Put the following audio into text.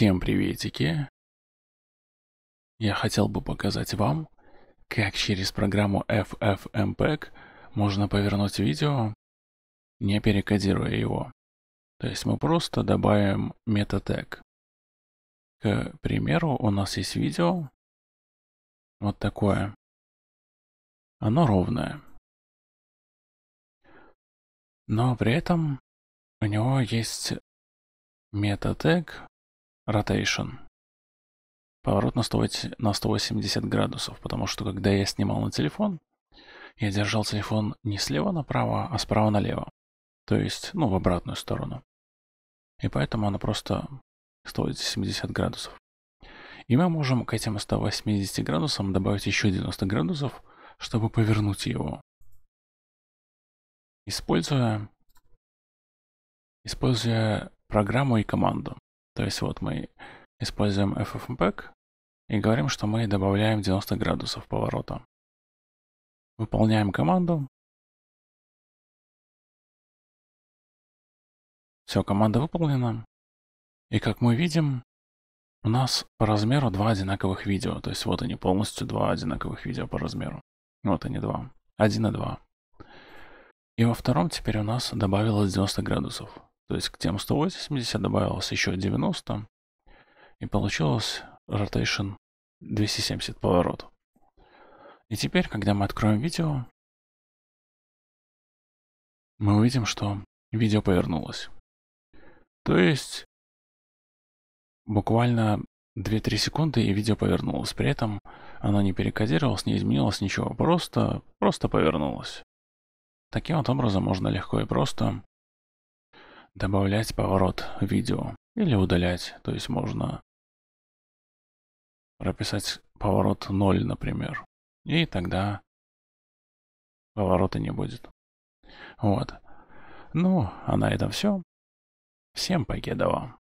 Всем приветики! Я хотел бы показать вам, как через программу FFmpeg можно повернуть видео, не перекодируя его. То есть мы просто добавим метатег. К примеру, у нас есть видео, вот такое. Оно ровное. Но при этом у него есть метатег Rotation. Поворот на, на 180 градусов, потому что когда я снимал на телефон, я держал телефон не слева направо, а справа налево. То есть, ну, в обратную сторону. И поэтому она просто 170 градусов. И мы можем к этим 180 градусам добавить еще 90 градусов, чтобы повернуть его. Используя, используя программу и команду. То есть вот мы используем FFmpeg и говорим, что мы добавляем 90 градусов поворота. Выполняем команду. Все, команда выполнена. И как мы видим, у нас по размеру два одинаковых видео. То есть вот они полностью два одинаковых видео по размеру. Вот они два. Один и два. И во втором теперь у нас добавилось 90 градусов. То есть к тем 180 добавилось еще 90. И получилось rotation 270 поворотов. И теперь, когда мы откроем видео, мы увидим, что видео повернулось. То есть буквально 2-3 секунды и видео повернулось. При этом оно не перекодировалось, не изменилось ничего, просто, просто повернулось. Таким вот образом можно легко и просто добавлять поворот видео или удалять, то есть можно прописать поворот 0, например, и тогда поворота не будет. Вот. Ну, а на этом все. Всем покедова.